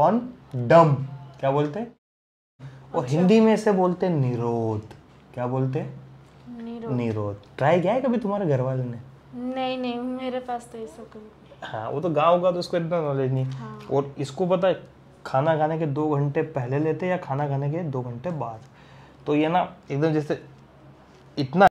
कौन डम क्या बोलते और अच्छा। हिंदी में इसे बोलते निरोध क्या बोलते निरोध ट्राई किया है कभी तुम्हारे घर वाले ने नहीं नहीं मेरे पास तो ऐसा कभी हाँ वो तो गाँव का तो उसको इतना नॉलेज नहीं हाँ। और इसको पता है खाना खाने के दो घंटे पहले लेते या खाना खाने के दो घंटे बाद तो ये ना एकदम जैसे इतना